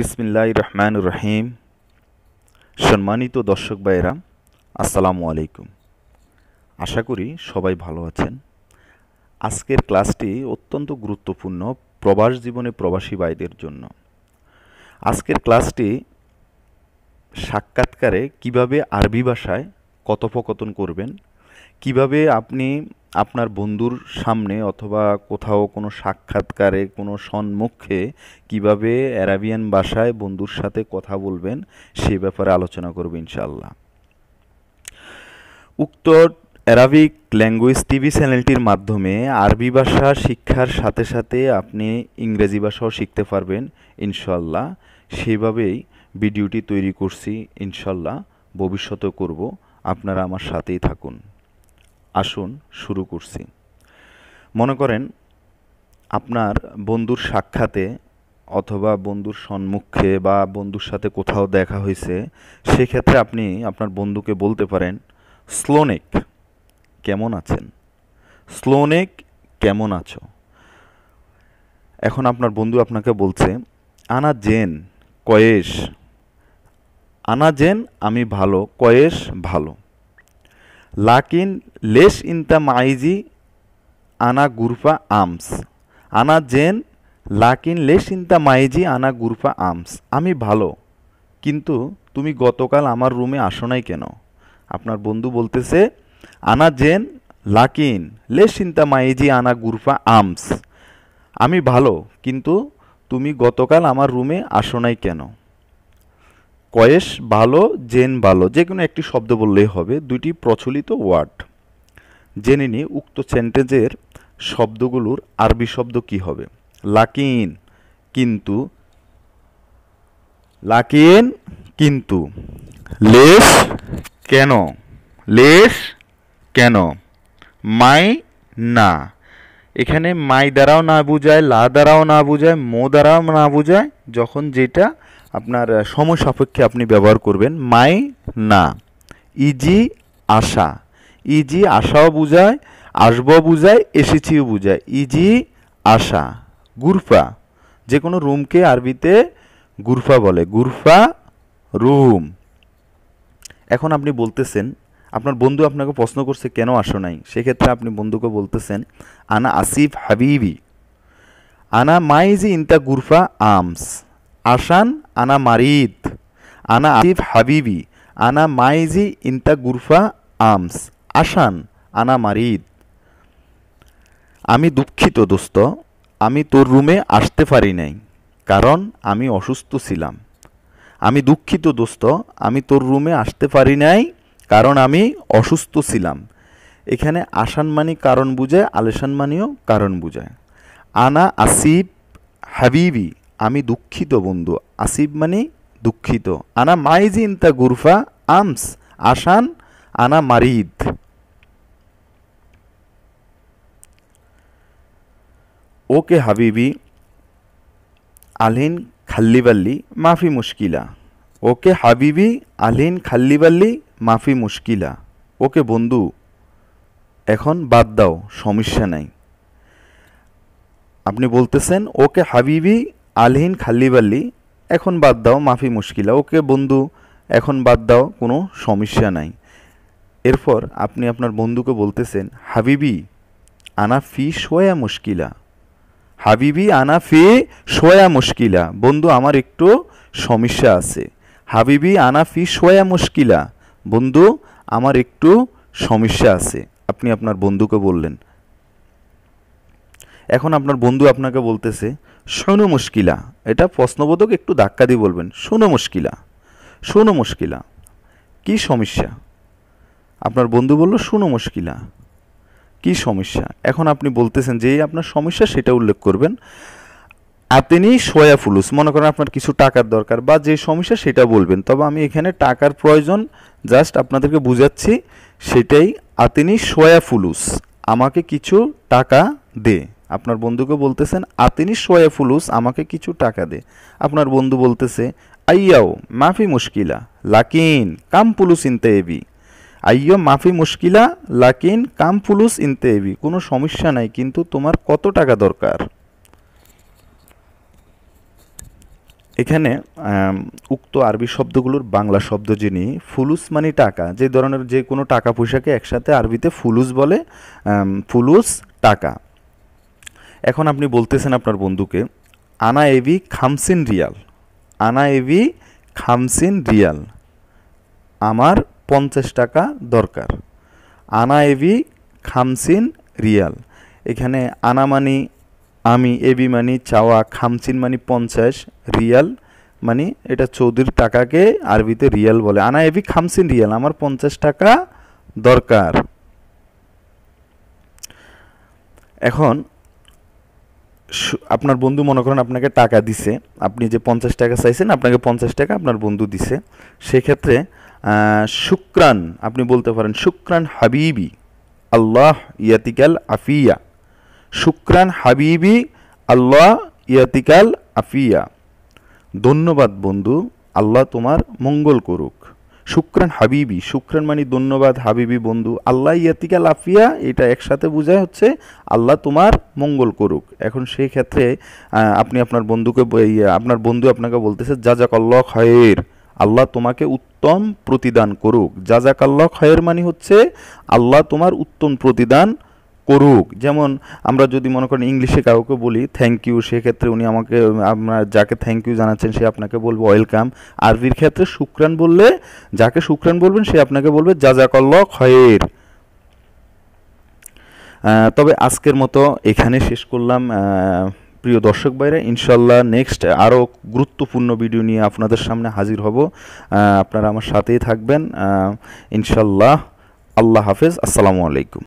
বিসমিল্লা রহমান রহিম সম্মানিত দর্শক বাইরা আসসালামু আলাইকুম আশা করি সবাই ভালো আছেন আজকের ক্লাসটি অত্যন্ত গুরুত্বপূর্ণ প্রবাস জীবনে প্রবাসী ভাইদের জন্য আজকের ক্লাসটি সাক্ষাৎকারে কিভাবে আরবি ভাষায় কথোপকথন করবেন কিভাবে আপনি আপনার বন্ধুর সামনে অথবা কোথাও কোনো সাক্ষাৎকারে কোনো সম্মুখে কিভাবে অ্যারাবিয়ান ভাষায় বন্ধুর সাথে কথা বলবেন সে ব্যাপারে আলোচনা করব ইনশাল্লাহ উক্ত অ্যারাবিক ল্যাঙ্গুয়েজ টিভি চ্যানেলটির মাধ্যমে আরবি ভাষা শিক্ষার সাথে সাথে আপনি ইংরেজি ভাষাও শিখতে পারবেন ইনশাল্লাহ সেভাবেই ভিডিওটি তৈরি করছি ইনশাল্লাহ ভবিষ্যতে করব আপনারা আমার সাথেই থাকুন আসুন শুরু করছি মনে করেন আপনার বন্ধুর সাক্ষাতে অথবা বন্ধুর সম্মুখে বা বন্ধুর সাথে কোথাও দেখা হয়েছে সেক্ষেত্রে আপনি আপনার বন্ধুকে বলতে পারেন স্লোনেক কেমন আছেন স্লোনেক কেমন আছো এখন আপনার বন্ধু আপনাকে বলছে আনা জেন কয়েস আনা জেন আমি ভালো কয়েস ভালো লাকিন লেশ ইনতা মাইজি আনা গুরফা আমস আনা জেন লাকিন লেশ ইনতা মাইজি আনা গুরফা আমস আমি ভালো কিন্তু তুমি গতকাল আমার রুমে আসো নাই কেন আপনার বন্ধু বলতেছে আনা জেন লাকিন ইন দ্য মাইজি আনা গুরফা আমস আমি ভালো কিন্তু তুমি গতকাল আমার রুমে আসো নাই কেন কয়েস ভালো জেন ভালো যে কোনো একটি শব্দ বললেই হবে দুইটি প্রচলিত ওয়ার্ড জেনে নিয়ে উক্ত সেন্টেন্সের শব্দগুলোর আরবি শব্দ কি হবে লাকিন কিন্তু লাকিন কিন্তু লেস কেন লেস কেন মাই না এখানে মাই দ্বারাও না বুঝায় লা দ্বারাও না বুঝায় মো দ্বারাও না বুঝায় যখন যেটা আপনার সময় সাপেক্ষে আপনি ব্যবহার করবেন মাই না ইজি আশা ইজি আশাও বুঝায় আসব বুঝায় এসেছিও বুঝায় ইজি আশা গুরফা যে কোনো রুমকে আরবিতে গুরফা বলে গুরফা রুম এখন আপনি বলতেছেন আপনার বন্ধু আপনাকে প্রশ্ন করছে কেন আসো নাই সেক্ষেত্রে আপনি বন্ধুকে বলতেছেন আনা আসিফ হাবিবি আনা মাইজি ইন্তা গুরফা আর্মস আসান আনা মারিদ আনা আসিফ হাবিবি আনা মাইজি ইন্তা গুরফা আমস আসান আনা মারিদ আমি দুঃখিত দোস্ত আমি তোর রুমে আসতে পারি নাই কারণ আমি অসুস্থ ছিলাম আমি দুঃখিত দোস্ত আমি তোর রুমে আসতে পারি নাই কারণ আমি অসুস্থ ছিলাম এখানে আসান মানি কারণ বুঝায় আলেসান মানিও কারণ বুঝায় আনা আসিফ হাবিবি আমি দুঃখিত বন্ধু আসিফ মানে দুঃখিত আনা মাইজিন তা গুরফা আমস আসান আনা মারিদ ওকে হাবিবি আলহিন খাল্লিবাল্লি মাফি মুশকিলা ওকে হাবিবি আলহিন খাল্লিবাল্লি মাফি মুশকিলা ওকে বন্ধু এখন বাদ দাও সমস্যা নাই আপনি বলতেছেন ওকে হাবিবি খাল্লি খাল্লিবাল্লি এখন বাদ দাও মাফি মুশকিলা ওকে বন্ধু এখন বাদ দাও কোনো সমস্যা নাই এরপর আপনি আপনার বন্ধুকে বলতেছেন হাবিবি আনা ফি সোয়া মুশকিলা হাবিবি আনা ফি সোয়া মুশকিলা বন্ধু আমার একটু সমস্যা আছে হাবিবি আনা ফি সোয়া মুশকিলা বন্ধু আমার একটু সমস্যা আছে আপনি আপনার বন্ধুকে বললেন এখন আপনার বন্ধু আপনাকে বলতেছে শোনো মুশকিলা এটা প্রশ্নবোধক একটু ধাক্কা দিয়ে বলবেন শোনো মুশকিলা শোনো মুশকিলা কি সমস্যা আপনার বন্ধু বলল শোনো মুশকিলা কি সমস্যা এখন আপনি বলতেছেন যে আপনার সমস্যা সেটা উল্লেখ করবেন আতেনি সোয়া ফুলুস মনে করেন আপনার কিছু টাকার দরকার বা যে সমস্যা সেটা বলবেন তবে আমি এখানে টাকার প্রয়োজন জাস্ট আপনাদেরকে বুঝাচ্ছি সেটাই আতেনি সোয়া ফুলুস আমাকে কিছু টাকা দে আপনার বন্ধুকে বলতেছেন আতিনি সোয়া ফুলুস আমাকে কিছু টাকা দে আপনার বন্ধু বলতেছে আইয়াও মাফি মুশকিলা লাকিন কাম পুলুস ইনতে এবি আইয়ো মাফি মুশকিলা লাকিন কাম ফুলুস ইনতে এবি কোনো সমস্যা নাই কিন্তু তোমার কত টাকা দরকার এখানে উক্ত আরবি শব্দগুলোর বাংলা শব্দ যিনি ফুলুস মানে টাকা যে ধরনের যে কোনো টাকা পয়সাকে একসাথে আরবিতে ফুলুস বলে ফুলুস টাকা এখন আপনি বলতেছেন আপনার বন্ধুকে আনা এভি খামসিন রিয়াল আনা এভি খামসিন রিয়াল আমার পঞ্চাশ টাকা দরকার আনা এভি খামসিন রিয়াল এখানে আনা মানি আমি এবি মানি চাওয়া খামসিন মানি পঞ্চাশ রিয়াল মানে এটা চৌধুরীর টাকাকে আরবিতে রিয়াল বলে আনা এভি খামসিন রিয়াল আমার পঞ্চাশ টাকা দরকার এখন আপনার বন্ধু মনে করেন আপনাকে টাকা দিছে আপনি যে পঞ্চাশ টাকা চাইছেন আপনাকে পঞ্চাশ টাকা আপনার বন্ধু দিছে সেক্ষেত্রে শুক্রান আপনি বলতে পারেন শুক্রান হাবিবি আল্লাহ ইয়াতিকাল আফিয়া শুক্রান হাবিবি আল্লাহ ইয়াতিকাল আফিয়া ধন্যবাদ বন্ধু আল্লাহ তোমার মঙ্গল করুক শুক্রান হাবিবি শুক্রান মানে ধন্যবাদ হাবিবি বন্ধু আল্লাহ ইয়াতিকা লাফিয়া এটা একসাথে বোঝায় হচ্ছে আল্লাহ তোমার মঙ্গল করুক এখন সেই ক্ষেত্রে আপনি আপনার বন্ধুকে ইয়ে, আপনার বন্ধু আপনাকে বলতেছে যা যাক আল্লাহ খয়ের আল্লাহ তোমাকে উত্তম প্রতিদান করুক যা যাক আল্লাহ খয়ের মানে হচ্ছে আল্লাহ তোমার উত্তম প্রতিদান করুক যেমন আমরা যদি মনে করেন ইংলিশে কাউকে বলি থ্যাংক ইউ সেক্ষেত্রে উনি আমাকে আপনার যাকে থ্যাংক ইউ জানাচ্ছেন সে আপনাকে বলবে ওয়েলকাম আরবির ক্ষেত্রে শুক্রান বললে যাকে শুক্রান বলবেন সে আপনাকে বলবে যা যা জাজাকল্ল খয়ের তবে আজকের মতো এখানে শেষ করলাম প্রিয় দর্শক ভাইরা ইনশাল্লাহ নেক্সট আরও গুরুত্বপূর্ণ ভিডিও নিয়ে আপনাদের সামনে হাজির হব আপনারা আমার সাথেই থাকবেন ইনশাল্লাহ আল্লাহ হাফেজ আসসালামু আলাইকুম